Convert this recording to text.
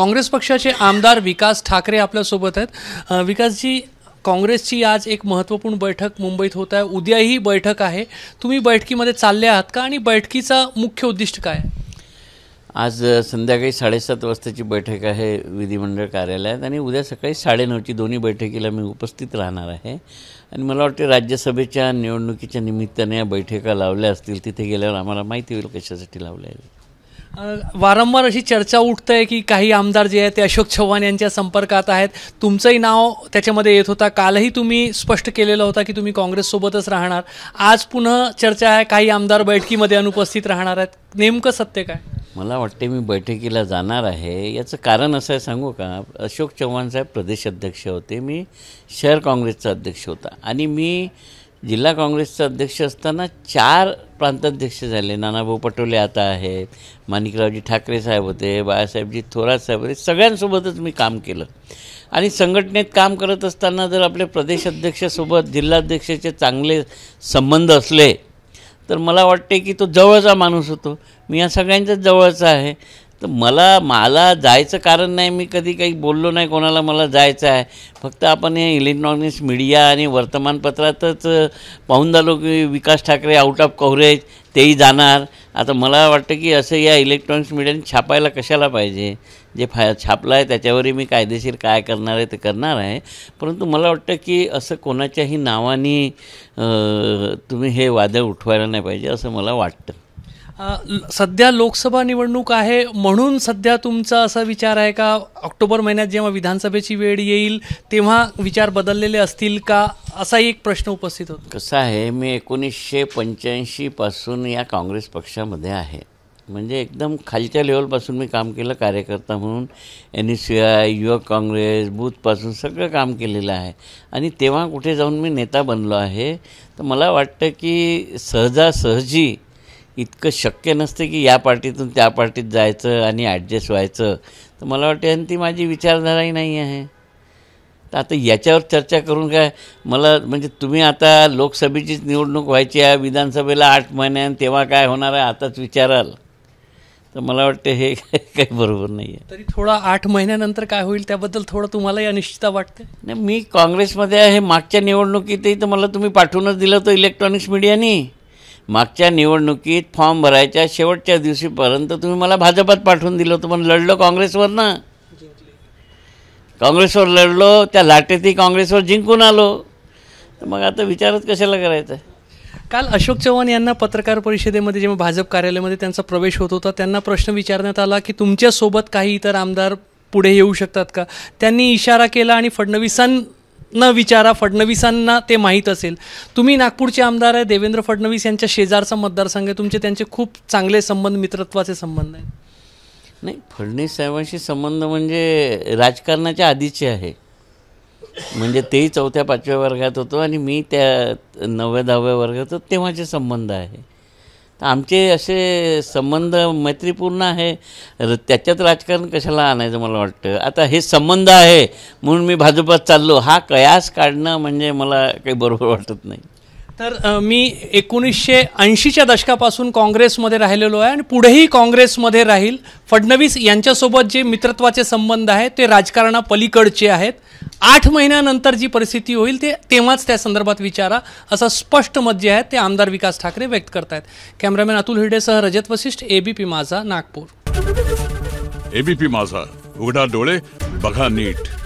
काँग्रेस पक्षाचे आमदार विकास ठाकरे आपल्यासोबत आहेत विकासजी काँग्रेसची आज एक महत्त्वपूर्ण बैठक मुंबईत होत आहे उद्याही बैठक आहे तुम्ही बैठकीमध्ये चालले आहात का आणि बैठकीचा मुख्य उद्दिष्ट काय आज संध्याकाळी साडेसात वाजताची बैठक आहे विधिमंडळ कार्यालयात आणि उद्या सकाळी साडेनऊची दोन्ही बैठकीला मी उपस्थित राहणार आहे आणि मला वाटते राज्यसभेच्या निवडणुकीच्या निमित्ताने या बैठका लावल्या असतील तिथे गेल्यावर आम्हाला माहिती होईल कशासाठी लावल्या वारंवार अशी चर्चा उठत आहे की काही आमदार जे आहेत ते अशोक चव्हाण यांच्या संपर्कात आहेत तुमचंही नाव त्याच्यामध्ये येत होता कालही तुम्ही स्पष्ट केलेलं होता की तुम्ही काँग्रेससोबतच राहणार आज पुन्हा चर्चा आहे काही आमदार बैठकीमध्ये अनुपस्थित राहणार आहेत नेमकं सत्य काय मला वाटते मी बैठकीला जाणार आहे याचं कारण असं आहे सांगू का अशोक चव्हाण साहेब प्रदेश अध्यक्ष होते मी शहर काँग्रेसचा अध्यक्ष होता आणि मी जिल्हा काँग्रेसचा अध्यक्ष असताना चार प्रांताध्यक्ष झाले नानाभाऊ पटोले आता आहेत माणिकरावजी ठाकरे साहेब होते बाळासाहेबजी थोरात साहेब होते सगळ्यांसोबतच मी काम केलं आणि संघटनेत काम करत असताना जर आपले प्रदेशाध्यक्षासोबत जिल्हाध्यक्षाचे चांगले संबंध असले तर मला वाटते की तो जवळचा माणूस होतो मी या सगळ्यांच्याच जवळचा आहे तर मला मला जायचं कारण नाही मी कधी काही बोललो नाही कोणाला मला जायचं आहे फक्त आपण हे इलेक्ट्रॉनिक्स मीडिया आणि वर्तमानपत्रातच पाहून झालो की Vikas Thackeray out of coverage तेही जाणार आता मला वाटतं की असं या इलेक्ट्रॉनिक्स मीडियाने छापायला कशाला पाहिजे जे फाय छापलं आहे त्याच्यावरही मी कायदेशीर काय करणार आहे ते करणार आहे परंतु मला वाटतं की असं कोणाच्याही नावाने तुम्ही हे वादळ उठवायला नाही पाहिजे असं मला वाटतं सध्या लोकसभा निवडणूक आहे म्हणून सध्या तुमचा असा विचार आहे का ऑक्टोबर महिन्यात जेव्हा विधानसभेची वेळ येईल तेव्हा विचार बदललेले असतील का असाही एक प्रश्न उपस्थित होतो कसं आहे मी एकोणीसशे पंच्याऐंशीपासून या काँग्रेस पक्षामध्ये आहे म्हणजे एकदम खालच्या लेवलपासून मी काम केलं कार्यकर्ता म्हणून एन एस सी आय युवक काँग्रेस बूथपासून सगळं काम केलेलं आहे आणि तेव्हा कुठे जाऊन मी नेता बनलो आहे तर मला वाटतं की सहजासहजी इतकं शक्य नसतं की या पार्टीतून त्या पार्टीत जायचं आणि ॲडजस्ट व्हायचं तर मला वाटते आणि ती माझी विचारधाराही नाही आहे तर आता याच्यावर चर्चा करून काय मला म्हणजे तुम्ही आता लोकसभेचीच निवडणूक व्हायची आहे विधानसभेला आठ आणि तेव्हा काय होणार आहे आताच विचाराल तर मला वाटतं हे काही बरोबर नाही आहे तरी थोडा आठ महिन्यानंतर काय होईल त्याबद्दल थोडं तुम्हालाही अनिश्चितता वाटते नाही मी काँग्रेसमध्ये आहे मागच्या निवडणुकीतही तर मला तुम्ही पाठवूनच दिलं होतं इलेक्ट्रॉनिक्स मीडियानी मागच्या निवडणुकीत फॉर्म भरायच्या शेवटच्या दिवशीपर्यंत तुम्ही मला भाजपात पाठवून दिलं होतं पण लढलो काँग्रेसवर ना काँग्रेसवर लढलो त्या लाटेतही काँग्रेसवर जिंकून आलो तर मग आता विचारच कशाला करायचं काल अशोक चव्हाण यांना पत्रकार परिषदेमध्ये जेव्हा भाजप कार्यालयामध्ये त्यांचा प्रवेश होत होता त्यांना प्रश्न विचारण्यात आला की तुमच्यासोबत काही इतर आमदार पुढे येऊ शकतात का त्यांनी इशारा केला आणि फडणवीसां न विचारा फडणवीसांना ते माहीत असेल तुम्ही नागपूरचे आमदार आहे देवेंद्र फडणवीस यांच्या शेजारचा मतदारसंघ आहे तुमचे त्यांचे खूप चांगले संबंध मित्रत्वाचे संबंध आहेत नाही फडणवीस साहेबांशी संबंध म्हणजे राजकारणाच्या आधीचे आहे म्हणजे तेही चौथ्या पाचव्या वर्गात होतो आणि मी त्या नवव्या दहाव्या वर्गात होतो तेव्हाचे संबंध आहे आमचे असे संबंध मैत्रीपूर्ण आहे त्याच्यात राजकारण कशाला आणायचं मला वाटतं आता हे संबंध आहे म्हणून मी भाजपात चाललो हा कयास काढणं म्हणजे मला काही बरोबर वाटत नाही तर मी एकोणीसशे ऐंशीच्या दशकापासून काँग्रेसमध्ये राहिलेलो आहे आणि पुढेही काँग्रेसमध्ये राहील फडणवीस यांच्यासोबत जे मित्रत्वाचे संबंध आहेत ते राजकारणा पलीकडचे आहेत आठ महिन्यानंतर जी परिस्थिती होईल ते तेव्हाच त्या संदर्भात विचारा असं स्पष्ट मत जे आहे ते आमदार विकास ठाकरे व्यक्त करतायत कॅमेरामॅन अतुल हिरडेसह रजत वशिष्ठ एबीपी माझा नागपूर एबीपी माझा उघडा डोळे बघा नीट